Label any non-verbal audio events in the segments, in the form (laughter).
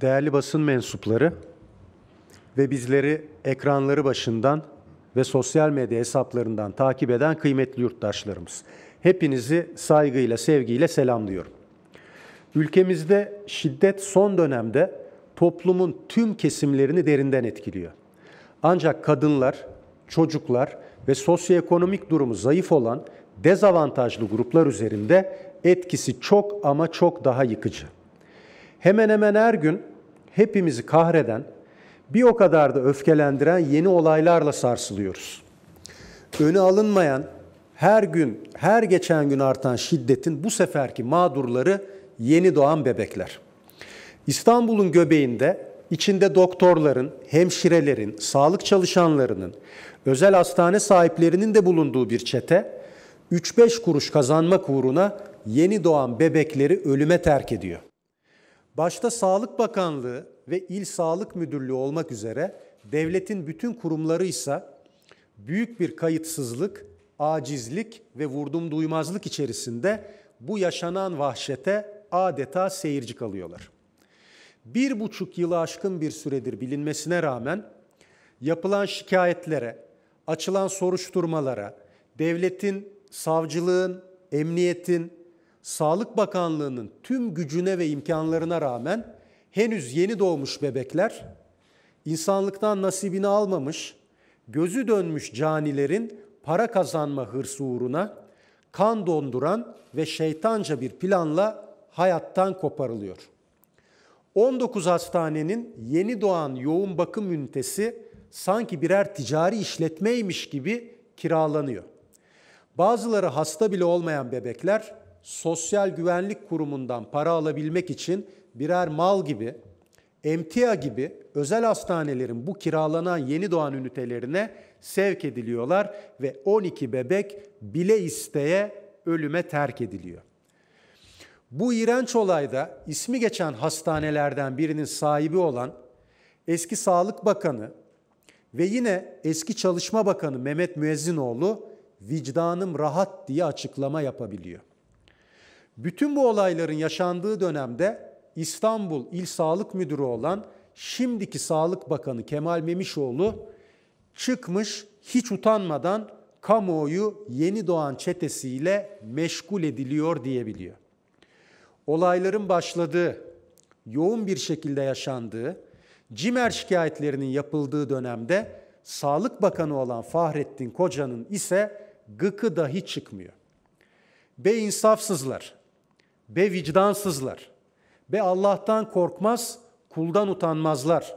Değerli basın mensupları ve bizleri ekranları başından ve sosyal medya hesaplarından takip eden kıymetli yurttaşlarımız. Hepinizi saygıyla, sevgiyle selamlıyorum. Ülkemizde şiddet son dönemde toplumun tüm kesimlerini derinden etkiliyor. Ancak kadınlar, çocuklar ve sosyoekonomik durumu zayıf olan dezavantajlı gruplar üzerinde etkisi çok ama çok daha yıkıcı. Hemen hemen her gün hepimizi kahreden, bir o kadar da öfkelendiren yeni olaylarla sarsılıyoruz. Önü alınmayan, her gün, her geçen gün artan şiddetin bu seferki mağdurları yeni doğan bebekler. İstanbul'un göbeğinde içinde doktorların, hemşirelerin, sağlık çalışanlarının, özel hastane sahiplerinin de bulunduğu bir çete 3-5 kuruş kazanmak uğruna yeni doğan bebekleri ölüme terk ediyor başta Sağlık Bakanlığı ve İl Sağlık Müdürlüğü olmak üzere devletin bütün kurumları ise büyük bir kayıtsızlık, acizlik ve vurdum duymazlık içerisinde bu yaşanan vahşete adeta seyirci kalıyorlar. Bir buçuk yılı aşkın bir süredir bilinmesine rağmen yapılan şikayetlere, açılan soruşturmalara, devletin, savcılığın, emniyetin, Sağlık Bakanlığı'nın tüm gücüne ve imkanlarına rağmen henüz yeni doğmuş bebekler, insanlıktan nasibini almamış, gözü dönmüş canilerin para kazanma hırsı uğruna kan donduran ve şeytanca bir planla hayattan koparılıyor. 19 hastanenin yeni doğan yoğun bakım ünitesi sanki birer ticari işletmeymiş gibi kiralanıyor. Bazıları hasta bile olmayan bebekler Sosyal Güvenlik Kurumu'ndan para alabilmek için birer mal gibi, emtia gibi özel hastanelerin bu kiralanan yeni doğan ünitelerine sevk ediliyorlar ve 12 bebek bile isteye ölüme terk ediliyor. Bu iğrenç olayda ismi geçen hastanelerden birinin sahibi olan eski Sağlık Bakanı ve yine eski Çalışma Bakanı Mehmet Müezzinoğlu vicdanım rahat diye açıklama yapabiliyor. Bütün bu olayların yaşandığı dönemde İstanbul İl Sağlık Müdürü olan şimdiki Sağlık Bakanı Kemal Memişoğlu çıkmış hiç utanmadan kamuoyu yeni doğan çetesiyle meşgul ediliyor diyebiliyor. Olayların başladığı, yoğun bir şekilde yaşandığı, CİMER şikayetlerinin yapıldığı dönemde Sağlık Bakanı olan Fahrettin Koca'nın ise gıkı dahi çıkmıyor. Bey insafsızlar, Be vicdansızlar. Be Allah'tan korkmaz, kuldan utanmazlar.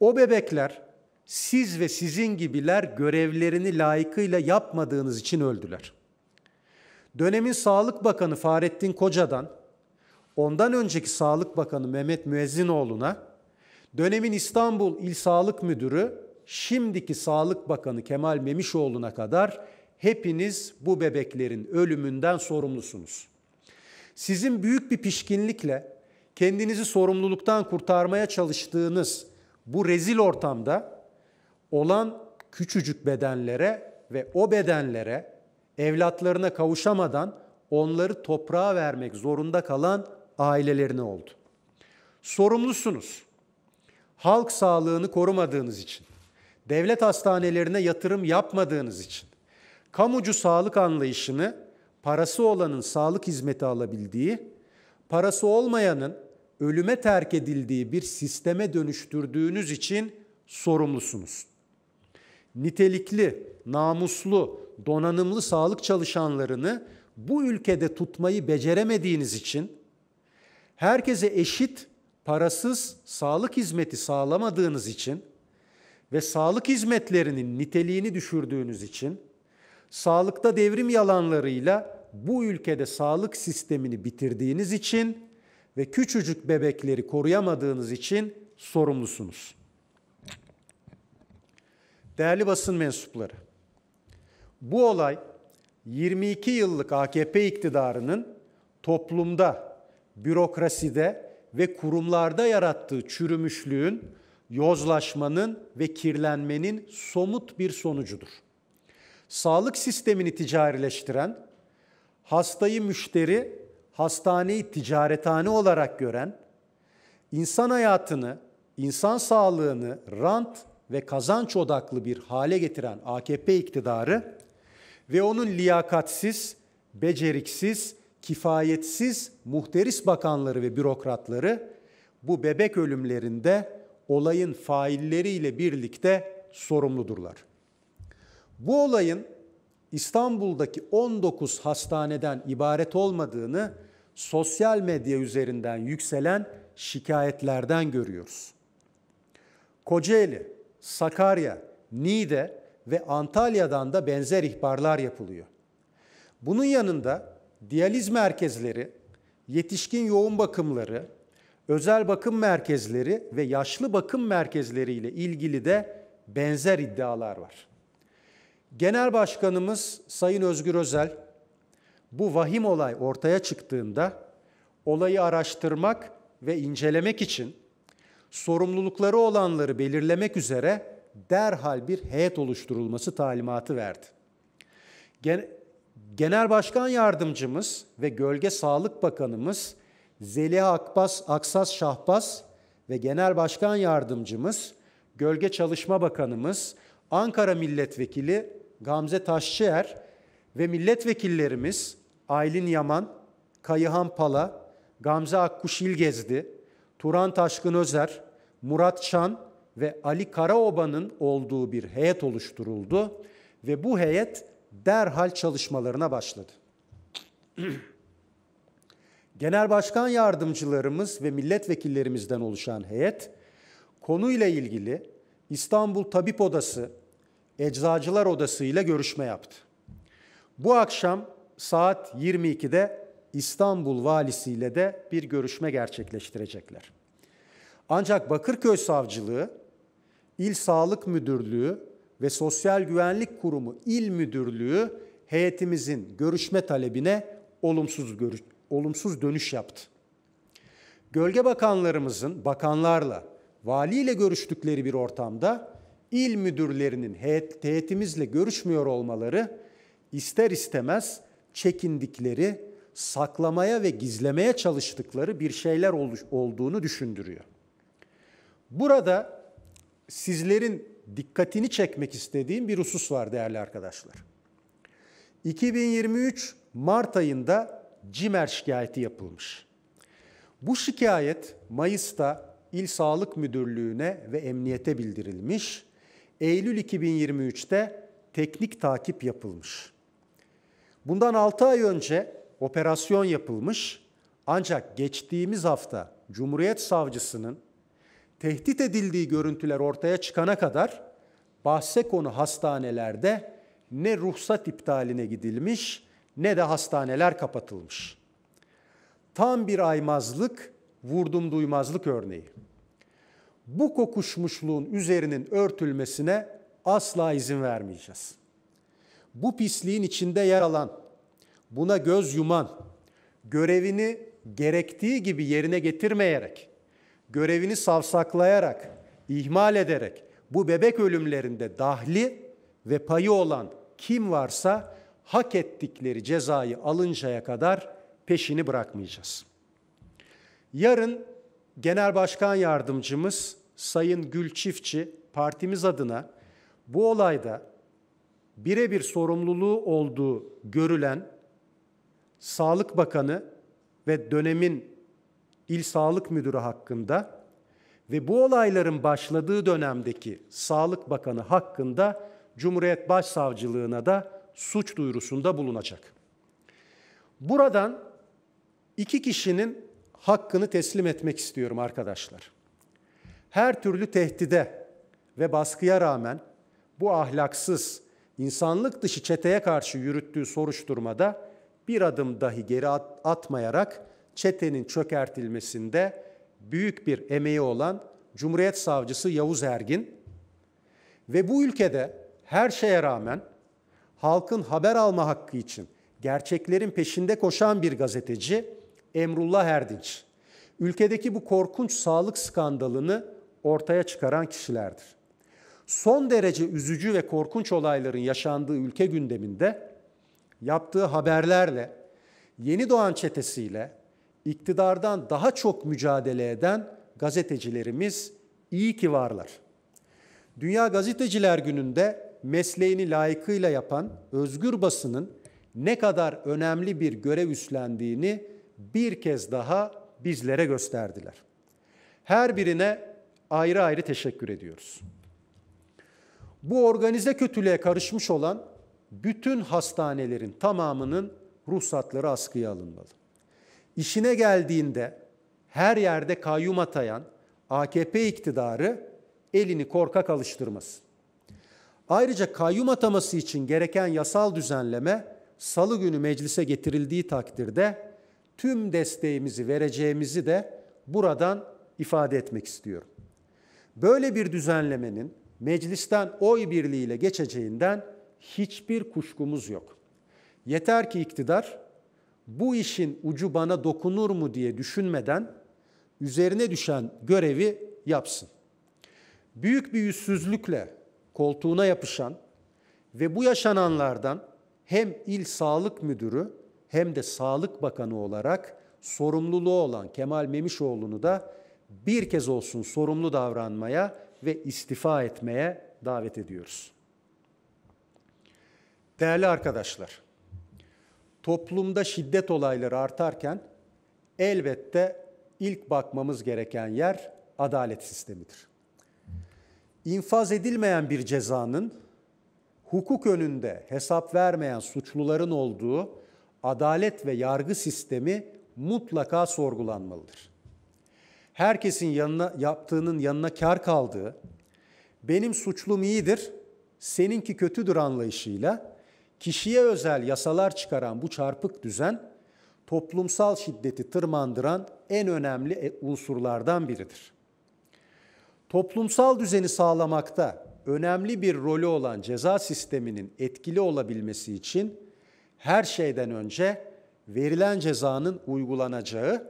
O bebekler siz ve sizin gibiler görevlerini layıkıyla yapmadığınız için öldüler. Dönemin Sağlık Bakanı Fahrettin Koca'dan, ondan önceki Sağlık Bakanı Mehmet Müezzinoğlu'na, dönemin İstanbul İl Sağlık Müdürü, şimdiki Sağlık Bakanı Kemal Memişoğlu'na kadar hepiniz bu bebeklerin ölümünden sorumlusunuz sizin büyük bir pişkinlikle kendinizi sorumluluktan kurtarmaya çalıştığınız bu rezil ortamda olan küçücük bedenlere ve o bedenlere evlatlarına kavuşamadan onları toprağa vermek zorunda kalan ailelerine oldu. Sorumlusunuz. Halk sağlığını korumadığınız için, devlet hastanelerine yatırım yapmadığınız için, kamucu sağlık anlayışını parası olanın sağlık hizmeti alabildiği, parası olmayanın ölüme terk edildiği bir sisteme dönüştürdüğünüz için sorumlusunuz. Nitelikli, namuslu, donanımlı sağlık çalışanlarını bu ülkede tutmayı beceremediğiniz için herkese eşit parasız sağlık hizmeti sağlamadığınız için ve sağlık hizmetlerinin niteliğini düşürdüğünüz için sağlıkta devrim yalanlarıyla bu ülkede sağlık sistemini bitirdiğiniz için ve küçücük bebekleri koruyamadığınız için sorumlusunuz. Değerli basın mensupları, bu olay 22 yıllık AKP iktidarının toplumda, bürokraside ve kurumlarda yarattığı çürümüşlüğün, yozlaşmanın ve kirlenmenin somut bir sonucudur sağlık sistemini ticarileştiren, hastayı müşteri, hastaneyi ticarethane olarak gören, insan hayatını, insan sağlığını rant ve kazanç odaklı bir hale getiren AKP iktidarı ve onun liyakatsiz, beceriksiz, kifayetsiz muhteris bakanları ve bürokratları bu bebek ölümlerinde olayın failleriyle birlikte sorumludurlar. Bu olayın İstanbul'daki 19 hastaneden ibaret olmadığını sosyal medya üzerinden yükselen şikayetlerden görüyoruz. Kocaeli, Sakarya, Niğde ve Antalya'dan da benzer ihbarlar yapılıyor. Bunun yanında diyaliz merkezleri, yetişkin yoğun bakımları, özel bakım merkezleri ve yaşlı bakım merkezleriyle ilgili de benzer iddialar var. Genel Başkanımız Sayın Özgür Özel bu vahim olay ortaya çıktığında olayı araştırmak ve incelemek için sorumlulukları olanları belirlemek üzere derhal bir heyet oluşturulması talimatı verdi. Genel Başkan Yardımcımız ve Gölge Sağlık Bakanımız Zeliha Akbas, Aksas Şahbaz ve Genel Başkan Yardımcımız, Gölge Çalışma Bakanımız, Ankara Milletvekili Gamze Taşçıer ve milletvekillerimiz Aylin Yaman, Kayıhan Pala, Gamze Akkuş İlgezdi, Turan Taşkın Özer, Murat Çan ve Ali Karaoba'nın olduğu bir heyet oluşturuldu ve bu heyet derhal çalışmalarına başladı. (clears throat) Genel Başkan Yardımcılarımız ve milletvekillerimizden oluşan heyet konuyla ilgili İstanbul Tabip Odası, Eczacılar Odası ile görüşme yaptı. Bu akşam saat 22'de İstanbul Valisi ile de bir görüşme gerçekleştirecekler. Ancak Bakırköy Savcılığı, İl Sağlık Müdürlüğü ve Sosyal Güvenlik Kurumu İl Müdürlüğü heyetimizin görüşme talebine olumsuz görüş, olumsuz dönüş yaptı. Gölge bakanlarımızın bakanlarla valiyle görüştükleri bir ortamda il müdürlerinin heyet, heyetimizle görüşmüyor olmaları ister istemez çekindikleri, saklamaya ve gizlemeye çalıştıkları bir şeyler olduğunu düşündürüyor. Burada sizlerin dikkatini çekmek istediğim bir husus var değerli arkadaşlar. 2023 Mart ayında CİMER şikayeti yapılmış. Bu şikayet Mayıs'ta İl Sağlık Müdürlüğü'ne ve emniyete bildirilmiş. Eylül 2023'te teknik takip yapılmış. Bundan 6 ay önce operasyon yapılmış ancak geçtiğimiz hafta Cumhuriyet Savcısının tehdit edildiği görüntüler ortaya çıkana kadar bahse konu hastanelerde ne ruhsat iptaline gidilmiş ne de hastaneler kapatılmış. Tam bir aymazlık vurdum duymazlık örneği. Bu kokuşmuşluğun üzerinin örtülmesine asla izin vermeyeceğiz. Bu pisliğin içinde yer alan, buna göz yuman, görevini gerektiği gibi yerine getirmeyerek, görevini savsaklayarak, ihmal ederek bu bebek ölümlerinde dahli ve payı olan kim varsa hak ettikleri cezayı alıncaya kadar peşini bırakmayacağız. Yarın Genel Başkan Yardımcımız Sayın Gül Çiftçi partimiz adına bu olayda birebir sorumluluğu olduğu görülen Sağlık Bakanı ve dönemin İl Sağlık Müdürü hakkında ve bu olayların başladığı dönemdeki Sağlık Bakanı hakkında Cumhuriyet Başsavcılığına da suç duyurusunda bulunacak. Buradan iki kişinin hakkını teslim etmek istiyorum arkadaşlar. Her türlü tehdide ve baskıya rağmen bu ahlaksız, insanlık dışı çeteye karşı yürüttüğü soruşturmada bir adım dahi geri at- atmayarak çetenin çökertilmesinde büyük bir emeği olan Cumhuriyet Savcısı Yavuz Ergin ve bu ülkede her şeye rağmen halkın haber alma hakkı için gerçeklerin peşinde koşan bir gazeteci Emrullah Erdinç. Ülkedeki bu korkunç sağlık skandalını ortaya çıkaran kişilerdir. Son derece üzücü ve korkunç olayların yaşandığı ülke gündeminde yaptığı haberlerle, yeni doğan çetesiyle iktidardan daha çok mücadele eden gazetecilerimiz iyi ki varlar. Dünya Gazeteciler Günü'nde mesleğini layıkıyla yapan özgür basının ne kadar önemli bir görev üstlendiğini bir kez daha bizlere gösterdiler. Her birine ayrı ayrı teşekkür ediyoruz. Bu organize kötülüğe karışmış olan bütün hastanelerin tamamının ruhsatları askıya alınmalı. İşine geldiğinde her yerde kayyum atayan AKP iktidarı elini korkak alıştırmasın. Ayrıca kayyum ataması için gereken yasal düzenleme salı günü meclise getirildiği takdirde tüm desteğimizi vereceğimizi de buradan ifade etmek istiyorum. Böyle bir düzenlemenin meclisten oy birliğiyle geçeceğinden hiçbir kuşkumuz yok. Yeter ki iktidar bu işin ucu bana dokunur mu diye düşünmeden üzerine düşen görevi yapsın. Büyük bir yüzsüzlükle koltuğuna yapışan ve bu yaşananlardan hem il sağlık müdürü hem de Sağlık Bakanı olarak sorumluluğu olan Kemal Memişoğlu'nu da bir kez olsun sorumlu davranmaya ve istifa etmeye davet ediyoruz. Değerli arkadaşlar, toplumda şiddet olayları artarken elbette ilk bakmamız gereken yer adalet sistemidir. İnfaz edilmeyen bir cezanın hukuk önünde hesap vermeyen suçluların olduğu adalet ve yargı sistemi mutlaka sorgulanmalıdır. Herkesin yanına yaptığının yanına kar kaldığı, benim suçlum iyidir, seninki kötüdür anlayışıyla kişiye özel yasalar çıkaran bu çarpık düzen toplumsal şiddeti tırmandıran en önemli e, unsurlardan biridir. Toplumsal düzeni sağlamakta önemli bir rolü olan ceza sisteminin etkili olabilmesi için her şeyden önce verilen cezanın uygulanacağı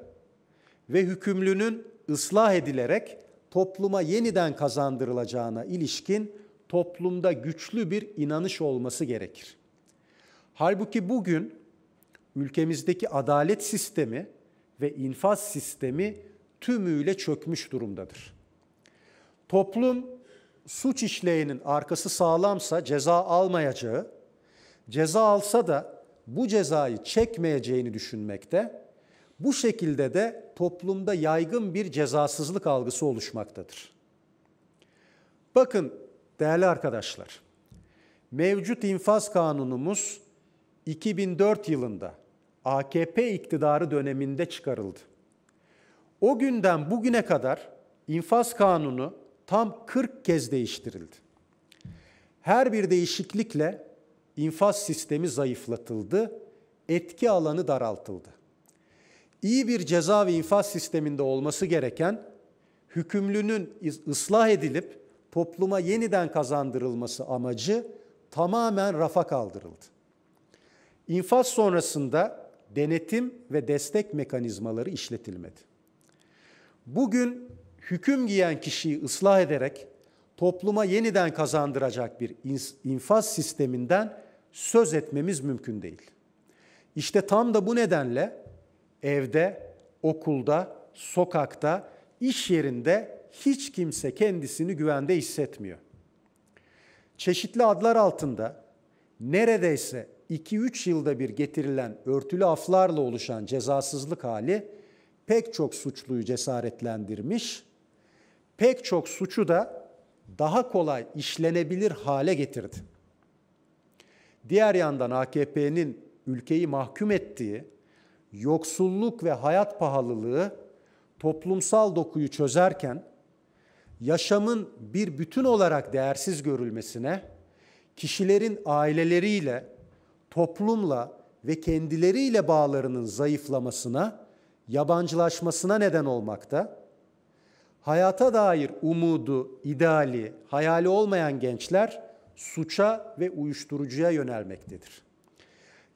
ve hükümlünün ıslah edilerek topluma yeniden kazandırılacağına ilişkin toplumda güçlü bir inanış olması gerekir. Halbuki bugün ülkemizdeki adalet sistemi ve infaz sistemi tümüyle çökmüş durumdadır. Toplum suç işleyenin arkası sağlamsa ceza almayacağı, ceza alsa da bu cezayı çekmeyeceğini düşünmekte, bu şekilde de toplumda yaygın bir cezasızlık algısı oluşmaktadır. Bakın değerli arkadaşlar, mevcut infaz kanunumuz 2004 yılında AKP iktidarı döneminde çıkarıldı. O günden bugüne kadar infaz kanunu tam 40 kez değiştirildi. Her bir değişiklikle infaz sistemi zayıflatıldı, etki alanı daraltıldı. İyi bir ceza ve infaz sisteminde olması gereken hükümlünün ıslah edilip topluma yeniden kazandırılması amacı tamamen rafa kaldırıldı. İnfaz sonrasında denetim ve destek mekanizmaları işletilmedi. Bugün hüküm giyen kişiyi ıslah ederek topluma yeniden kazandıracak bir infaz sisteminden söz etmemiz mümkün değil. İşte tam da bu nedenle evde, okulda, sokakta, iş yerinde hiç kimse kendisini güvende hissetmiyor. Çeşitli adlar altında neredeyse 2-3 yılda bir getirilen örtülü aflarla oluşan cezasızlık hali pek çok suçluyu cesaretlendirmiş, pek çok suçu da daha kolay işlenebilir hale getirdi. Diğer yandan AKP'nin ülkeyi mahkum ettiği yoksulluk ve hayat pahalılığı toplumsal dokuyu çözerken yaşamın bir bütün olarak değersiz görülmesine, kişilerin aileleriyle, toplumla ve kendileriyle bağlarının zayıflamasına, yabancılaşmasına neden olmakta. Hayata dair umudu, ideali, hayali olmayan gençler suça ve uyuşturucuya yönelmektedir.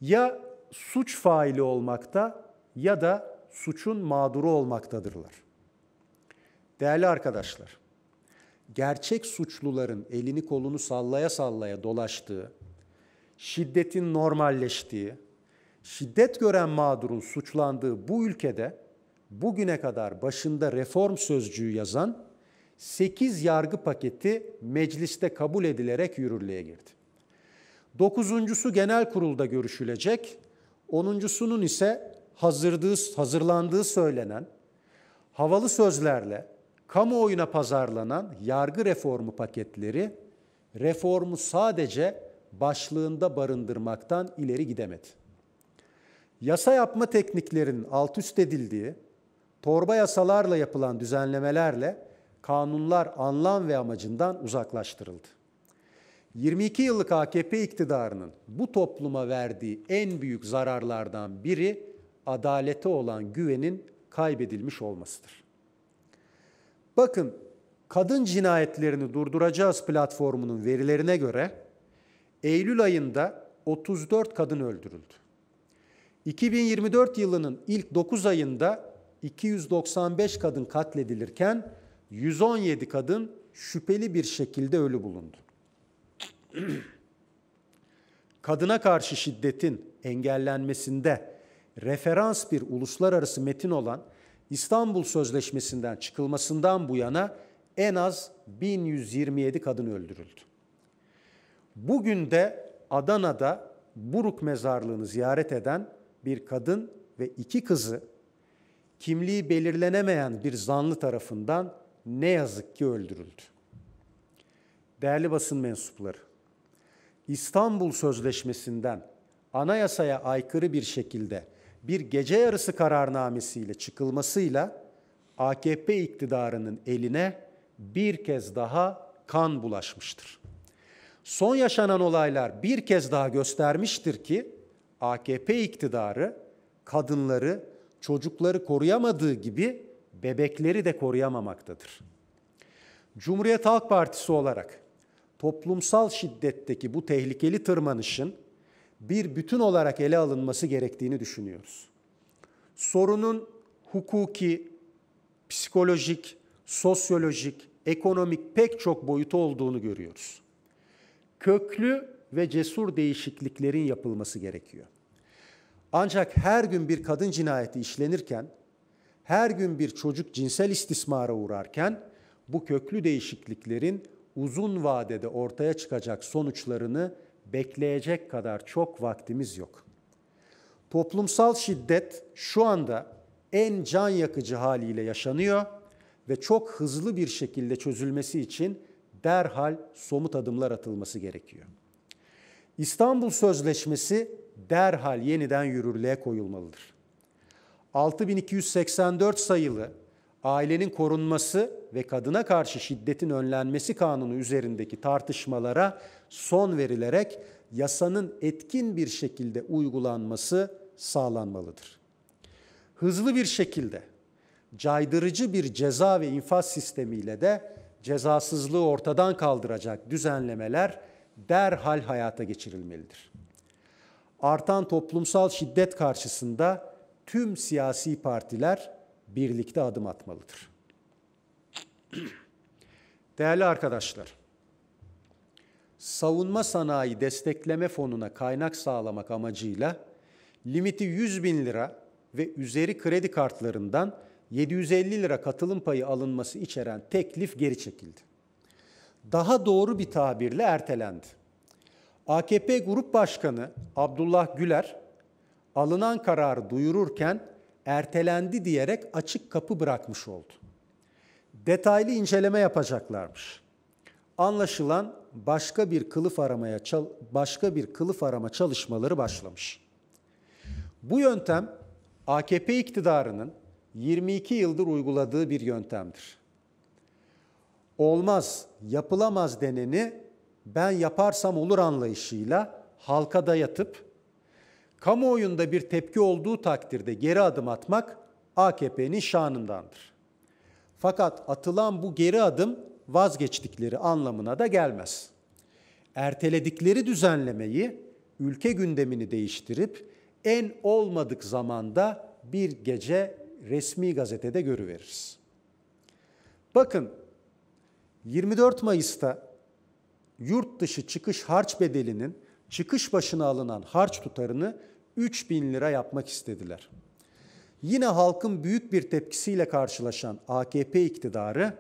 Ya suç faili olmakta ya da suçun mağduru olmaktadırlar. Değerli arkadaşlar, gerçek suçluların elini kolunu sallaya sallaya dolaştığı, şiddetin normalleştiği, şiddet gören mağdurun suçlandığı bu ülkede bugüne kadar başında reform sözcüğü yazan 8 yargı paketi mecliste kabul edilerek yürürlüğe girdi. Dokuzuncusu genel kurulda görüşülecek, onuncusunun ise hazırdığı, hazırlandığı söylenen, havalı sözlerle kamuoyuna pazarlanan yargı reformu paketleri reformu sadece başlığında barındırmaktan ileri gidemedi. Yasa yapma tekniklerin alt üst edildiği, torba yasalarla yapılan düzenlemelerle kanunlar anlam ve amacından uzaklaştırıldı. 22 yıllık AKP iktidarının bu topluma verdiği en büyük zararlardan biri adalete olan güvenin kaybedilmiş olmasıdır. Bakın kadın cinayetlerini durduracağız platformunun verilerine göre Eylül ayında 34 kadın öldürüldü. 2024 yılının ilk 9 ayında 295 kadın katledilirken 117 kadın şüpheli bir şekilde ölü bulundu. (clears throat) Kadına karşı şiddetin engellenmesinde referans bir uluslararası metin olan İstanbul Sözleşmesi'nden çıkılmasından bu yana en az 1127 kadın öldürüldü. Bugün de Adana'da Buruk mezarlığını ziyaret eden bir kadın ve iki kızı kimliği belirlenemeyen bir zanlı tarafından ne yazık ki öldürüldü. Değerli basın mensupları, İstanbul Sözleşmesi'nden anayasaya aykırı bir şekilde bir gece yarısı kararnamesiyle çıkılmasıyla AKP iktidarının eline bir kez daha kan bulaşmıştır. Son yaşanan olaylar bir kez daha göstermiştir ki AKP iktidarı kadınları, çocukları koruyamadığı gibi bebekleri de koruyamamaktadır. Cumhuriyet Halk Partisi olarak toplumsal şiddetteki bu tehlikeli tırmanışın bir bütün olarak ele alınması gerektiğini düşünüyoruz. Sorunun hukuki, psikolojik, sosyolojik, ekonomik pek çok boyutu olduğunu görüyoruz. Köklü ve cesur değişikliklerin yapılması gerekiyor. Ancak her gün bir kadın cinayeti işlenirken her gün bir çocuk cinsel istismara uğrarken bu köklü değişikliklerin uzun vadede ortaya çıkacak sonuçlarını bekleyecek kadar çok vaktimiz yok. Toplumsal şiddet şu anda en can yakıcı haliyle yaşanıyor ve çok hızlı bir şekilde çözülmesi için derhal somut adımlar atılması gerekiyor. İstanbul Sözleşmesi derhal yeniden yürürlüğe koyulmalıdır. 6284 sayılı ailenin korunması ve kadına karşı şiddetin önlenmesi kanunu üzerindeki tartışmalara son verilerek yasanın etkin bir şekilde uygulanması sağlanmalıdır. Hızlı bir şekilde caydırıcı bir ceza ve infaz sistemiyle de cezasızlığı ortadan kaldıracak düzenlemeler derhal hayata geçirilmelidir. Artan toplumsal şiddet karşısında tüm siyasi partiler birlikte adım atmalıdır. (clears throat) Değerli arkadaşlar, savunma sanayi destekleme fonuna kaynak sağlamak amacıyla limiti 100 bin lira ve üzeri kredi kartlarından 750 lira katılım payı alınması içeren teklif geri çekildi. Daha doğru bir tabirle ertelendi. AKP Grup Başkanı Abdullah Güler alınan kararı duyururken ertelendi diyerek açık kapı bırakmış oldu. Detaylı inceleme yapacaklarmış. Anlaşılan başka bir kılıf aramaya başka bir kılıf arama çalışmaları başlamış. Bu yöntem AKP iktidarının 22 yıldır uyguladığı bir yöntemdir. Olmaz, yapılamaz deneni ben yaparsam olur anlayışıyla halka dayatıp kamuoyunda bir tepki olduğu takdirde geri adım atmak AKP'nin şanındandır. Fakat atılan bu geri adım vazgeçtikleri anlamına da gelmez. Erteledikleri düzenlemeyi ülke gündemini değiştirip en olmadık zamanda bir gece resmi gazetede görüveririz. Bakın 24 Mayıs'ta yurt dışı çıkış harç bedelinin çıkış başına alınan harç tutarını 3 bin lira yapmak istediler. Yine halkın büyük bir tepkisiyle karşılaşan AKP iktidarı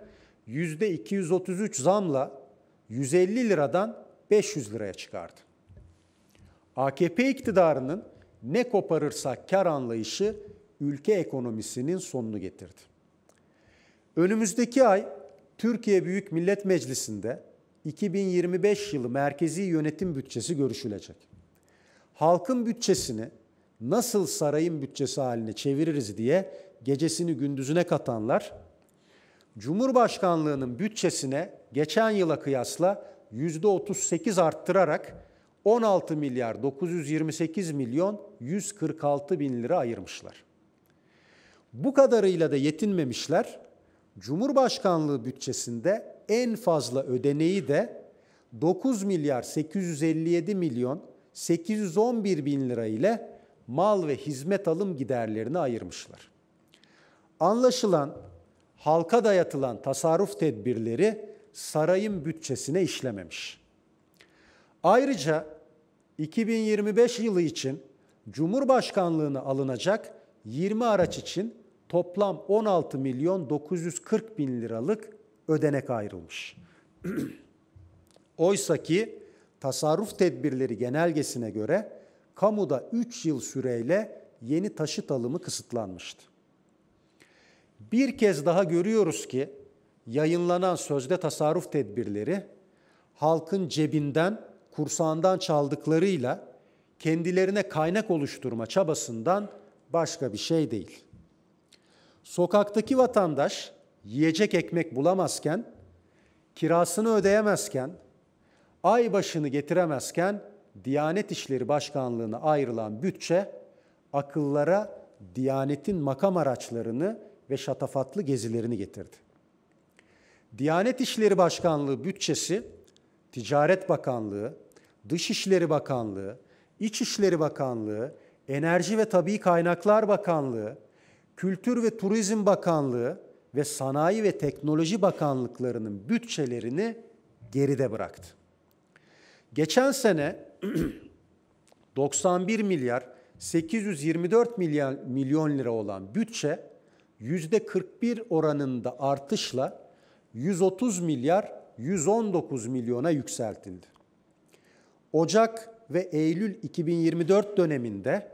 %233 zamla 150 liradan 500 liraya çıkardı. AKP iktidarının ne koparırsak kar anlayışı ülke ekonomisinin sonunu getirdi. Önümüzdeki ay Türkiye Büyük Millet Meclisi'nde 2025 yılı merkezi yönetim bütçesi görüşülecek halkın bütçesini nasıl sarayın bütçesi haline çeviririz diye gecesini gündüzüne katanlar Cumhurbaşkanlığının bütçesine geçen yıla kıyasla %38 arttırarak 16 milyar 928 milyon 146 bin lira ayırmışlar. Bu kadarıyla da yetinmemişler. Cumhurbaşkanlığı bütçesinde en fazla ödeneği de 9 milyar 857 milyon 811 bin lira ile mal ve hizmet alım giderlerini ayırmışlar. Anlaşılan halka dayatılan tasarruf tedbirleri sarayın bütçesine işlememiş. Ayrıca 2025 yılı için Cumhurbaşkanlığına alınacak 20 araç için toplam 16 milyon 940 bin liralık ödenek ayrılmış. (clears throat) Oysa ki tasarruf tedbirleri genelgesine göre kamuda 3 yıl süreyle yeni taşıt alımı kısıtlanmıştı. Bir kez daha görüyoruz ki yayınlanan sözde tasarruf tedbirleri halkın cebinden, kursağından çaldıklarıyla kendilerine kaynak oluşturma çabasından başka bir şey değil. Sokaktaki vatandaş yiyecek ekmek bulamazken, kirasını ödeyemezken, ay başını getiremezken Diyanet İşleri Başkanlığı'na ayrılan bütçe akıllara Diyanet'in makam araçlarını ve şatafatlı gezilerini getirdi. Diyanet İşleri Başkanlığı bütçesi Ticaret Bakanlığı, Dışişleri Bakanlığı, İçişleri Bakanlığı, Enerji ve Tabii Kaynaklar Bakanlığı, Kültür ve Turizm Bakanlığı ve Sanayi ve Teknoloji Bakanlıklarının bütçelerini geride bıraktı. Geçen sene 91 (clears throat) milyar 824 milyar milyon lira olan bütçe yüzde %41 oranında artışla 130 milyar 119 milyona yükseltildi. Ocak ve Eylül 2024 döneminde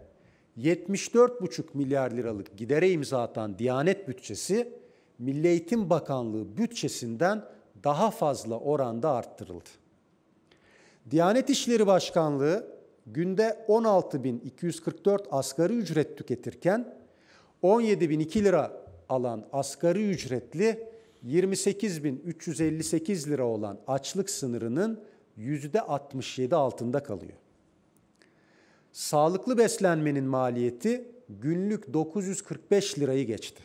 74,5 milyar liralık gidere imza atan Diyanet bütçesi Milli Eğitim Bakanlığı bütçesinden daha fazla oranda arttırıldı. Diyanet İşleri Başkanlığı günde 16.244 asgari ücret tüketirken 17.002 lira alan asgari ücretli 28.358 lira olan açlık sınırının %67 altında kalıyor. Sağlıklı beslenmenin maliyeti günlük 945 lirayı geçti.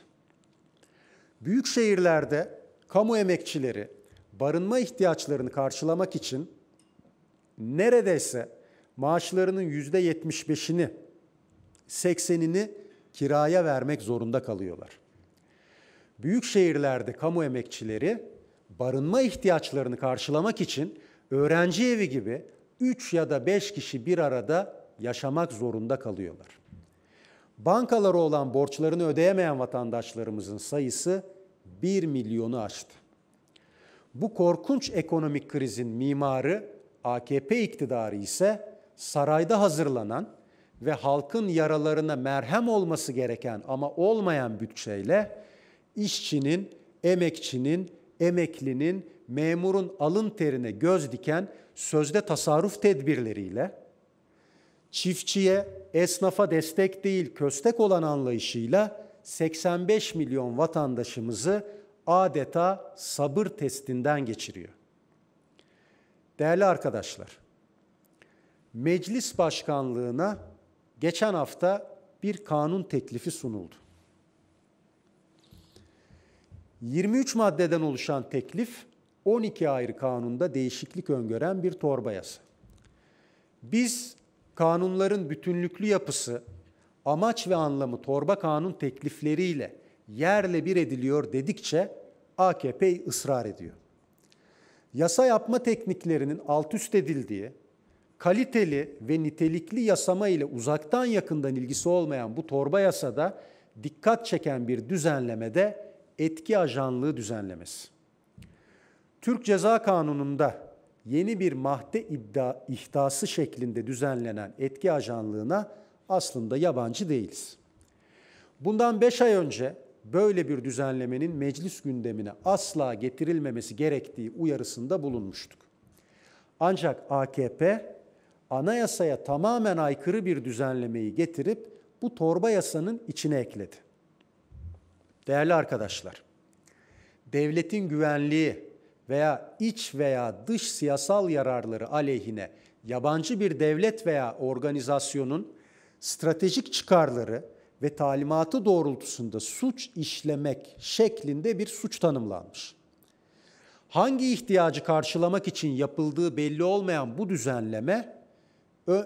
Büyük şehirlerde kamu emekçileri barınma ihtiyaçlarını karşılamak için neredeyse maaşlarının yüzde yetmiş beşini, seksenini kiraya vermek zorunda kalıyorlar. Büyük şehirlerde kamu emekçileri barınma ihtiyaçlarını karşılamak için öğrenci evi gibi 3 ya da 5 kişi bir arada yaşamak zorunda kalıyorlar. Bankalara olan borçlarını ödeyemeyen vatandaşlarımızın sayısı 1 milyonu aştı. Bu korkunç ekonomik krizin mimarı AKP iktidarı ise sarayda hazırlanan ve halkın yaralarına merhem olması gereken ama olmayan bütçeyle işçinin, emekçinin, emeklinin, memurun alın terine göz diken sözde tasarruf tedbirleriyle çiftçiye, esnafa destek değil köstek olan anlayışıyla 85 milyon vatandaşımızı adeta sabır testinden geçiriyor. Değerli arkadaşlar, meclis başkanlığına geçen hafta bir kanun teklifi sunuldu. 23 maddeden oluşan teklif 12 ayrı kanunda değişiklik öngören bir torba yasa. Biz kanunların bütünlüklü yapısı, amaç ve anlamı torba kanun teklifleriyle yerle bir ediliyor dedikçe AKP ısrar ediyor yasa yapma tekniklerinin alt üst edildiği, kaliteli ve nitelikli yasama ile uzaktan yakından ilgisi olmayan bu torba yasada dikkat çeken bir düzenleme de etki ajanlığı düzenlemesi. Türk Ceza Kanunu'nda yeni bir mahde iddia, ihtası şeklinde düzenlenen etki ajanlığına aslında yabancı değiliz. Bundan 5 ay önce böyle bir düzenlemenin meclis gündemine asla getirilmemesi gerektiği uyarısında bulunmuştuk. Ancak AKP anayasaya tamamen aykırı bir düzenlemeyi getirip bu torba yasanın içine ekledi. Değerli arkadaşlar, devletin güvenliği veya iç veya dış siyasal yararları aleyhine yabancı bir devlet veya organizasyonun stratejik çıkarları ve talimatı doğrultusunda suç işlemek şeklinde bir suç tanımlanmış. Hangi ihtiyacı karşılamak için yapıldığı belli olmayan bu düzenleme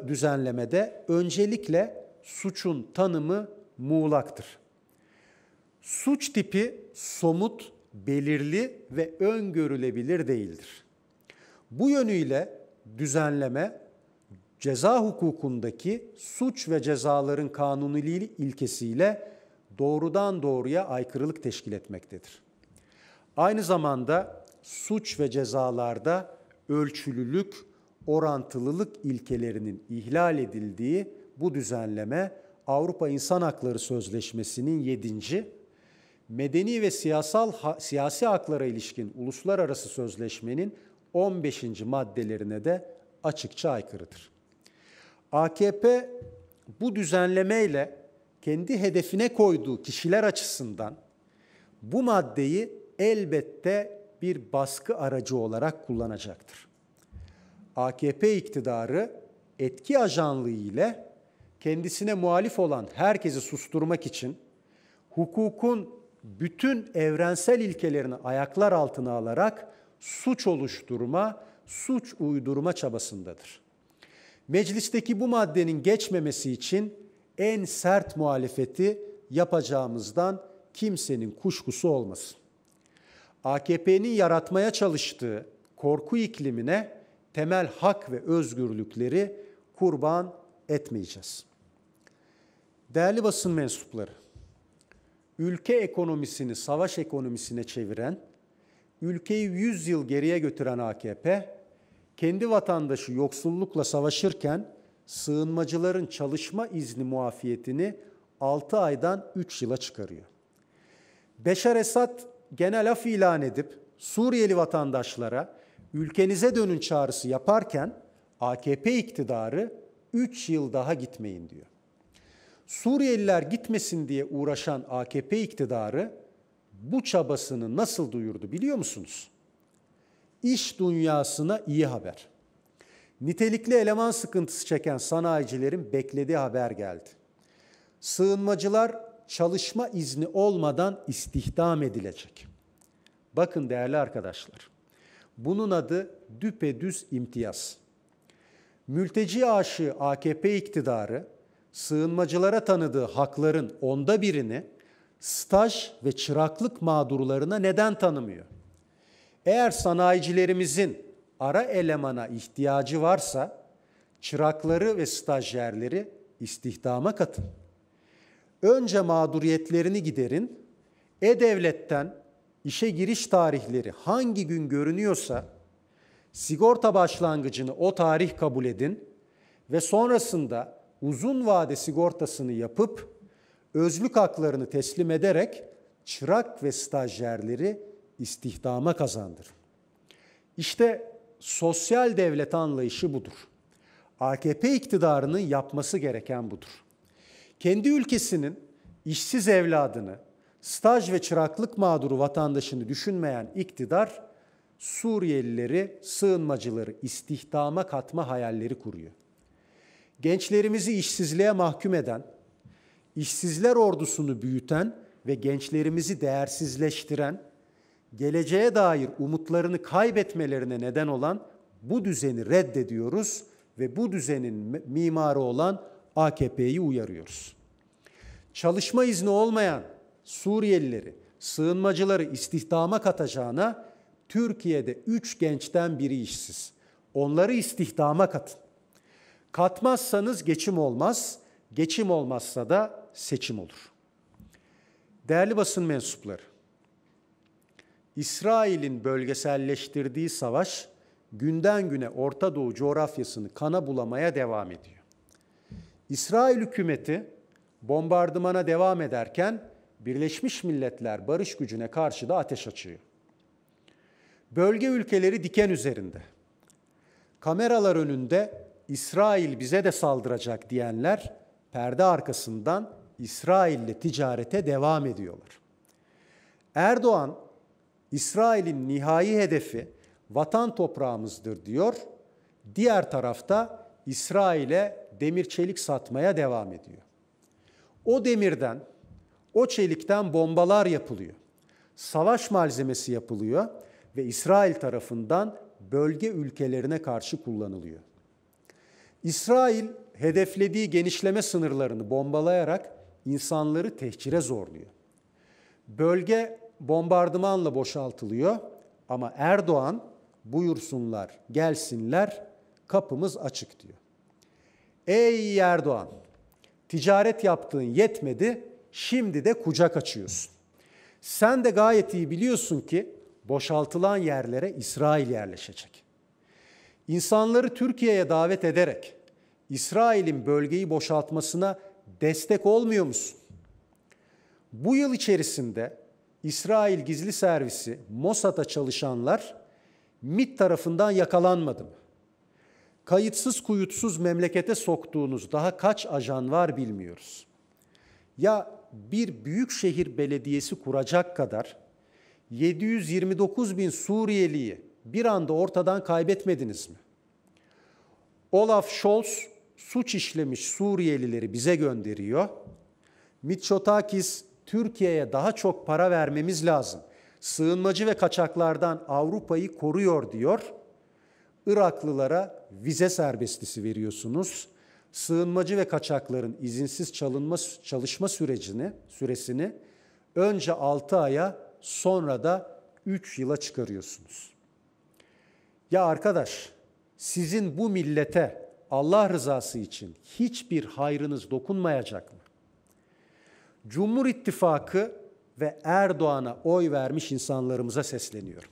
düzenlemede öncelikle suçun tanımı muğlaktır. Suç tipi somut, belirli ve öngörülebilir değildir. Bu yönüyle düzenleme ceza hukukundaki suç ve cezaların kanuniliği ilkesiyle doğrudan doğruya aykırılık teşkil etmektedir. Aynı zamanda suç ve cezalarda ölçülülük, orantılılık ilkelerinin ihlal edildiği bu düzenleme Avrupa İnsan Hakları Sözleşmesi'nin 7. Medeni ve siyasal ha, siyasi haklara ilişkin uluslararası sözleşmenin 15. maddelerine de açıkça aykırıdır. AKP bu düzenlemeyle kendi hedefine koyduğu kişiler açısından bu maddeyi elbette bir baskı aracı olarak kullanacaktır. AKP iktidarı etki ajanlığı ile kendisine muhalif olan herkesi susturmak için hukukun bütün evrensel ilkelerini ayaklar altına alarak suç oluşturma, suç uydurma çabasındadır. Meclisteki bu maddenin geçmemesi için en sert muhalefeti yapacağımızdan kimsenin kuşkusu olmasın. AKP'nin yaratmaya çalıştığı korku iklimine temel hak ve özgürlükleri kurban etmeyeceğiz. Değerli basın mensupları, ülke ekonomisini savaş ekonomisine çeviren, ülkeyi 100 yıl geriye götüren AKP kendi vatandaşı yoksullukla savaşırken sığınmacıların çalışma izni muafiyetini 6 aydan 3 yıla çıkarıyor. Beşar Esad genel af ilan edip Suriyeli vatandaşlara ülkenize dönün çağrısı yaparken AKP iktidarı 3 yıl daha gitmeyin diyor. Suriyeliler gitmesin diye uğraşan AKP iktidarı bu çabasını nasıl duyurdu biliyor musunuz? iş dünyasına iyi haber. Nitelikli eleman sıkıntısı çeken sanayicilerin beklediği haber geldi. Sığınmacılar çalışma izni olmadan istihdam edilecek. Bakın değerli arkadaşlar. Bunun adı düpedüz imtiyaz. Mülteci aşığı AKP iktidarı sığınmacılara tanıdığı hakların onda birini staj ve çıraklık mağdurlarına neden tanımıyor? Eğer sanayicilerimizin ara elemana ihtiyacı varsa çırakları ve stajyerleri istihdama katın. Önce mağduriyetlerini giderin. E-Devlet'ten işe giriş tarihleri hangi gün görünüyorsa sigorta başlangıcını o tarih kabul edin ve sonrasında uzun vade sigortasını yapıp özlük haklarını teslim ederek çırak ve stajyerleri istihdama kazandır. İşte sosyal devlet anlayışı budur. AKP iktidarının yapması gereken budur. Kendi ülkesinin işsiz evladını, staj ve çıraklık mağduru vatandaşını düşünmeyen iktidar Suriyelileri, sığınmacıları istihdama katma hayalleri kuruyor. Gençlerimizi işsizliğe mahkum eden, işsizler ordusunu büyüten ve gençlerimizi değersizleştiren geleceğe dair umutlarını kaybetmelerine neden olan bu düzeni reddediyoruz ve bu düzenin mimarı olan AKP'yi uyarıyoruz. Çalışma izni olmayan Suriyelileri, sığınmacıları istihdama katacağına Türkiye'de üç gençten biri işsiz. Onları istihdama katın. Katmazsanız geçim olmaz, geçim olmazsa da seçim olur. Değerli basın mensupları, İsrail'in bölgeselleştirdiği savaş günden güne Orta Doğu coğrafyasını kana bulamaya devam ediyor. İsrail hükümeti bombardımana devam ederken Birleşmiş Milletler barış gücüne karşı da ateş açıyor. Bölge ülkeleri diken üzerinde. Kameralar önünde İsrail bize de saldıracak diyenler perde arkasından İsrail'le ticarete devam ediyorlar. Erdoğan İsrail'in nihai hedefi vatan toprağımızdır diyor. Diğer tarafta İsrail'e demir çelik satmaya devam ediyor. O demirden, o çelikten bombalar yapılıyor. Savaş malzemesi yapılıyor ve İsrail tarafından bölge ülkelerine karşı kullanılıyor. İsrail hedeflediği genişleme sınırlarını bombalayarak insanları tehcire zorluyor. Bölge bombardımanla boşaltılıyor. Ama Erdoğan buyursunlar, gelsinler, kapımız açık diyor. Ey Erdoğan, ticaret yaptığın yetmedi, şimdi de kucak açıyorsun. Sen de gayet iyi biliyorsun ki boşaltılan yerlere İsrail yerleşecek. İnsanları Türkiye'ye davet ederek İsrail'in bölgeyi boşaltmasına destek olmuyor musun? Bu yıl içerisinde İsrail gizli servisi Mossad'a çalışanlar MIT tarafından yakalanmadı mı? Kayıtsız kuyutsuz memlekete soktuğunuz daha kaç ajan var bilmiyoruz. Ya bir büyük şehir belediyesi kuracak kadar 729 bin Suriyeliyi bir anda ortadan kaybetmediniz mi? Olaf Scholz suç işlemiş Suriyelileri bize gönderiyor. Mitsotakis Türkiye'ye daha çok para vermemiz lazım. Sığınmacı ve kaçaklardan Avrupa'yı koruyor diyor. Iraklılara vize serbestisi veriyorsunuz. Sığınmacı ve kaçakların izinsiz çalınma, çalışma sürecini, süresini önce 6 aya sonra da 3 yıla çıkarıyorsunuz. Ya arkadaş sizin bu millete Allah rızası için hiçbir hayrınız dokunmayacak mı? Cumhur İttifakı ve Erdoğan'a oy vermiş insanlarımıza sesleniyorum.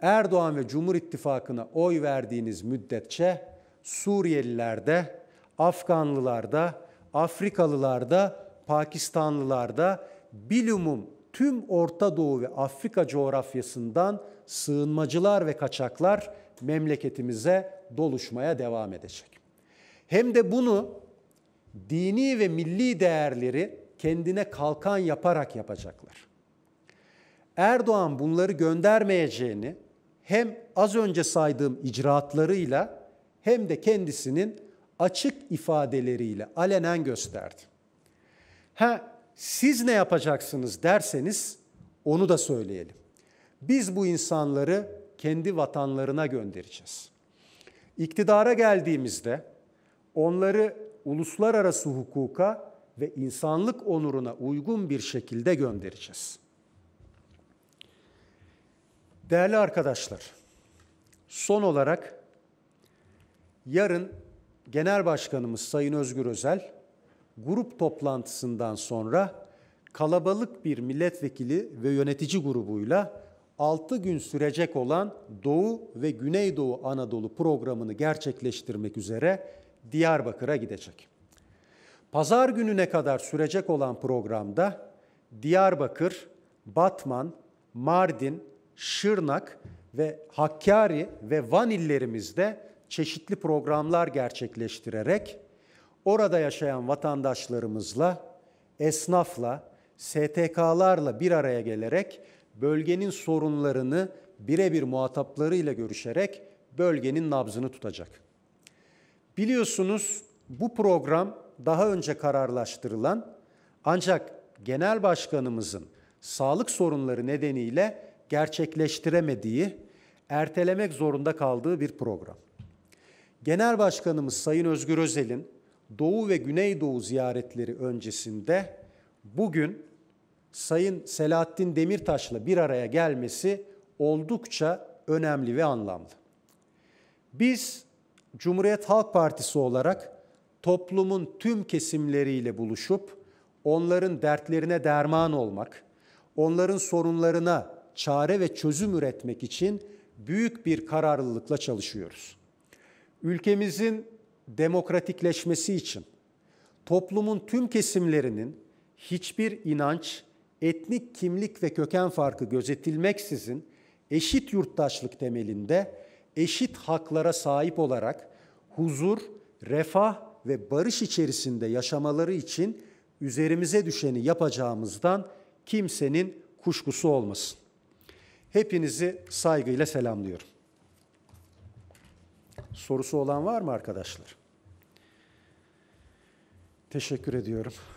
Erdoğan ve Cumhur İttifakı'na oy verdiğiniz müddetçe Suriyelilerde, Afganlılarda, Afrikalılarda, Pakistanlılarda bilumum tüm Orta Doğu ve Afrika coğrafyasından sığınmacılar ve kaçaklar memleketimize doluşmaya devam edecek. Hem de bunu dini ve milli değerleri kendine kalkan yaparak yapacaklar. Erdoğan bunları göndermeyeceğini hem az önce saydığım icraatlarıyla hem de kendisinin açık ifadeleriyle alenen gösterdi. Ha siz ne yapacaksınız derseniz onu da söyleyelim. Biz bu insanları kendi vatanlarına göndereceğiz. İktidara geldiğimizde onları uluslararası hukuka ve insanlık onuruna uygun bir şekilde göndereceğiz. Değerli arkadaşlar, son olarak yarın Genel Başkanımız Sayın Özgür Özel grup toplantısından sonra kalabalık bir milletvekili ve yönetici grubuyla 6 gün sürecek olan Doğu ve Güneydoğu Anadolu programını gerçekleştirmek üzere Diyarbakır'a gidecek. Pazar gününe kadar sürecek olan programda Diyarbakır, Batman, Mardin, Şırnak ve Hakkari ve Van illerimizde çeşitli programlar gerçekleştirerek orada yaşayan vatandaşlarımızla, esnafla, STK'larla bir araya gelerek bölgenin sorunlarını birebir muhataplarıyla görüşerek bölgenin nabzını tutacak. Biliyorsunuz bu program daha önce kararlaştırılan ancak genel başkanımızın sağlık sorunları nedeniyle gerçekleştiremediği, ertelemek zorunda kaldığı bir program. Genel Başkanımız Sayın Özgür Özel'in Doğu ve Güneydoğu ziyaretleri öncesinde bugün Sayın Selahattin Demirtaş'la bir araya gelmesi oldukça önemli ve anlamlı. Biz Cumhuriyet Halk Partisi olarak toplumun tüm kesimleriyle buluşup onların dertlerine derman olmak, onların sorunlarına çare ve çözüm üretmek için büyük bir kararlılıkla çalışıyoruz. Ülkemizin demokratikleşmesi için toplumun tüm kesimlerinin hiçbir inanç, etnik kimlik ve köken farkı gözetilmeksizin eşit yurttaşlık temelinde eşit haklara sahip olarak huzur, refah ve barış içerisinde yaşamaları için üzerimize düşeni yapacağımızdan kimsenin kuşkusu olmasın. Hepinizi saygıyla selamlıyorum. Sorusu olan var mı arkadaşlar? Teşekkür ediyorum.